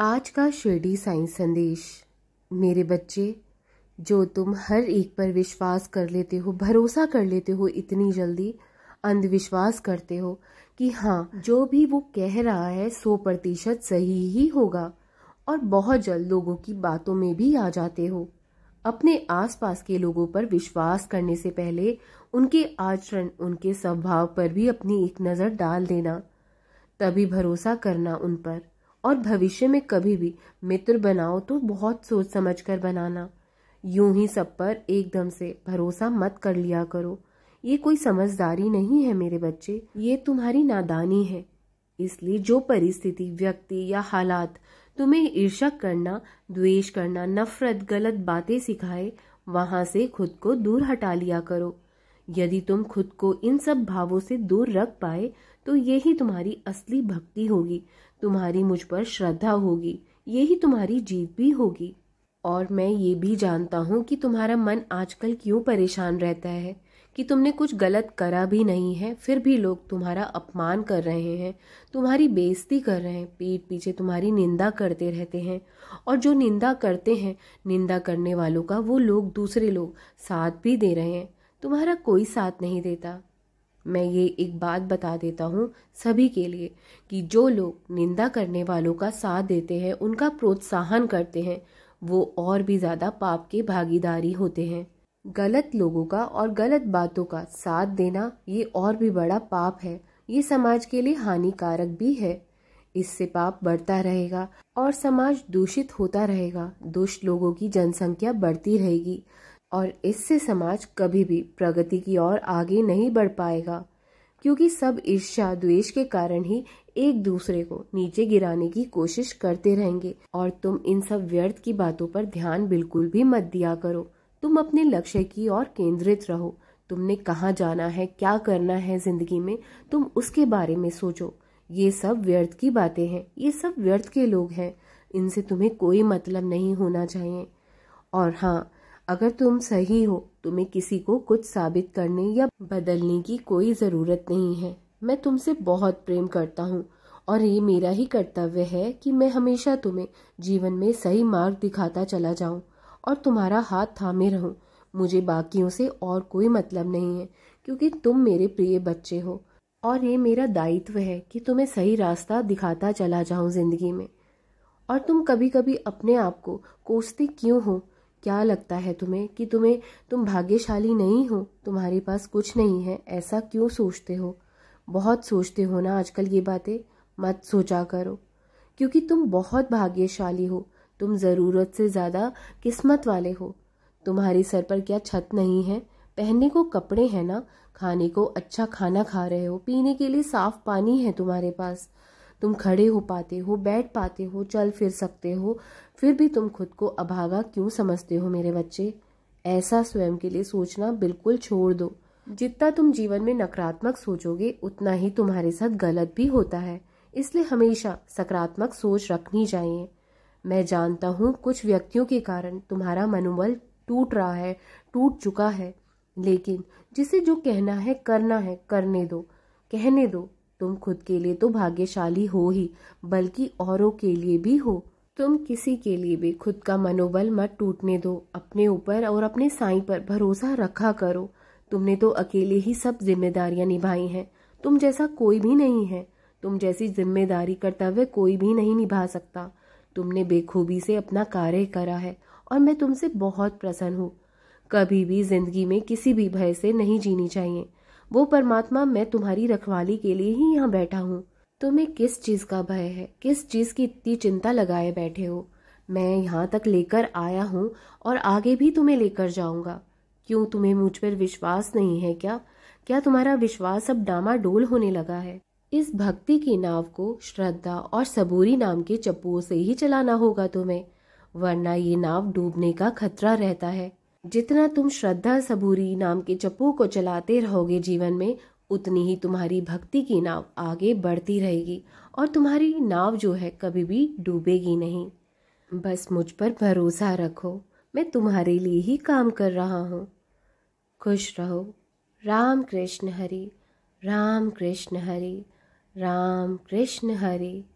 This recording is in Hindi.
आज का शिरडी साइंस संदेश मेरे बच्चे जो तुम हर एक पर विश्वास कर लेते हो भरोसा कर लेते हो इतनी जल्दी अंधविश्वास करते हो कि हाँ जो भी वो कह रहा है सौ प्रतिशत सही ही होगा और बहुत जल्द लोगों की बातों में भी आ जाते हो अपने आसपास के लोगों पर विश्वास करने से पहले उनके आचरण उनके स्वभाव पर भी अपनी एक नज़र डाल देना तभी भरोसा करना उन पर और भविष्य में कभी भी मित्र बनाओ तो बहुत सोच समझ कर बनाना यूं ही सब पर एकदम से भरोसा मत कर लिया करो ये कोई समझदारी नहीं है मेरे बच्चे ये तुम्हारी नादानी है इसलिए जो परिस्थिति व्यक्ति या हालात तुम्हें ईर्षा करना द्वेष करना नफरत गलत बातें सिखाए वहां से खुद को दूर हटा लिया करो यदि तुम खुद को इन सब भावों से दूर रख पाए तो यही तुम्हारी असली भक्ति होगी तुम्हारी मुझ पर श्रद्धा होगी यही तुम्हारी जीत भी होगी और मैं ये भी जानता हूँ कि तुम्हारा मन आजकल क्यों परेशान रहता है कि तुमने कुछ गलत करा भी नहीं है फिर भी लोग तुम्हारा अपमान कर रहे हैं तुम्हारी बेइज्जती कर रहे हैं पीठ पीछे तुम्हारी निंदा करते रहते हैं और जो निंदा करते हैं निंदा करने वालों का वो लोग दूसरे लोग साथ भी दे रहे हैं तुम्हारा कोई साथ नहीं देता मैं ये एक बात बता देता हूँ सभी के लिए कि जो लोग निंदा करने वालों का साथ देते हैं उनका प्रोत्साहन करते हैं वो और भी ज़्यादा पाप के भागीदारी होते हैं गलत लोगों का और गलत बातों का साथ देना ये और भी बड़ा पाप है ये समाज के लिए हानिकारक भी है इससे पाप बढ़ता रहेगा और समाज दूषित होता रहेगा दुष्ट लोगों की जनसंख्या बढ़ती रहेगी और इससे समाज कभी भी प्रगति की ओर आगे नहीं बढ़ पाएगा क्योंकि सब ईर्ष्या द्वेष के कारण ही एक दूसरे को नीचे गिराने की कोशिश करते रहेंगे और तुम इन सब व्यर्थ की बातों पर ध्यान बिल्कुल भी मत दिया करो तुम अपने लक्ष्य की ओर केंद्रित रहो तुमने कहाँ जाना है क्या करना है जिंदगी में तुम उसके बारे में सोचो ये सब व्यर्थ की बातें हैं ये सब व्यर्थ के लोग हैं इनसे तुम्हें कोई मतलब नहीं होना चाहिए और हाँ अगर तुम सही हो तुम्हें किसी को कुछ साबित करने या बदलने की कोई ज़रूरत नहीं है मैं तुमसे बहुत प्रेम करता हूँ और ये मेरा ही कर्तव्य है कि मैं हमेशा तुम्हें जीवन में सही मार्ग दिखाता चला जाऊँ और तुम्हारा हाथ थामे रहूँ मुझे बाकियों से और कोई मतलब नहीं है क्योंकि तुम मेरे प्रिय बच्चे हो और ये मेरा दायित्व है कि तुम्हें सही रास्ता दिखाता चला जाऊँ ज़िंदगी में और तुम कभी कभी अपने आप को कोसते क्यों हो क्या लगता है तुम्हें कि तुम्हें तुम भाग्यशाली नहीं हो तुम्हारे पास कुछ नहीं है ऐसा क्यों सोचते हो बहुत सोचते हो ना आजकल ये बातें मत सोचा करो क्योंकि तुम बहुत भाग्यशाली हो तुम ज़रूरत से ज़्यादा किस्मत वाले हो तुम्हारे सर पर क्या छत नहीं है पहनने को कपड़े हैं ना खाने को अच्छा खाना खा रहे हो पीने के लिए साफ पानी है तुम्हारे पास तुम खड़े हो पाते हो बैठ पाते हो चल फिर सकते हो फिर भी तुम खुद को अभागा क्यों समझते हो मेरे बच्चे ऐसा स्वयं के लिए सोचना बिल्कुल छोड़ दो जितना तुम जीवन में नकारात्मक सोचोगे उतना ही तुम्हारे साथ गलत भी होता है इसलिए हमेशा सकारात्मक सोच रखनी चाहिए मैं जानता हूँ कुछ व्यक्तियों के कारण तुम्हारा मनोबल टूट रहा है टूट चुका है लेकिन जिसे जो कहना है करना है करने दो कहने दो तुम खुद के लिए तो भाग्यशाली हो ही बल्कि औरों के लिए भी हो तुम किसी के लिए भी खुद का मनोबल मत टूटने दो अपने ऊपर और अपने साई पर भरोसा रखा करो तुमने तो अकेले ही सब जिम्मेदारियां निभाई हैं तुम जैसा कोई भी नहीं है तुम जैसी जिम्मेदारी कर्तव्य कोई भी नहीं निभा सकता तुमने बेखूबी से अपना कार्य करा है और मैं तुमसे बहुत प्रसन्न हूँ कभी भी जिंदगी में किसी भी भय से नहीं जीनी चाहिए वो परमात्मा मैं तुम्हारी रखवाली के लिए ही यहाँ बैठा हूँ तुम्हें किस चीज़ का भय है किस चीज़ की इतनी चिंता लगाए बैठे हो मैं यहाँ तक लेकर आया हूँ और आगे भी तुम्हें लेकर जाऊंगा क्यों तुम्हें मुझ पर विश्वास नहीं है क्या क्या तुम्हारा विश्वास अब डामाडोल होने लगा है इस भक्ति की नाव को श्रद्धा और सबूरी नाम के चप्पुओं से ही चलाना होगा तुम्हें वरना ये नाव डूबने का खतरा रहता है जितना तुम श्रद्धा सबूरी नाम के चप्पू को चलाते रहोगे जीवन में उतनी ही तुम्हारी भक्ति की नाव आगे बढ़ती रहेगी और तुम्हारी नाव जो है कभी भी डूबेगी नहीं बस मुझ पर भरोसा रखो मैं तुम्हारे लिए ही काम कर रहा हूँ खुश रहो राम कृष्ण हरि राम कृष्ण हरि राम कृष्ण हरि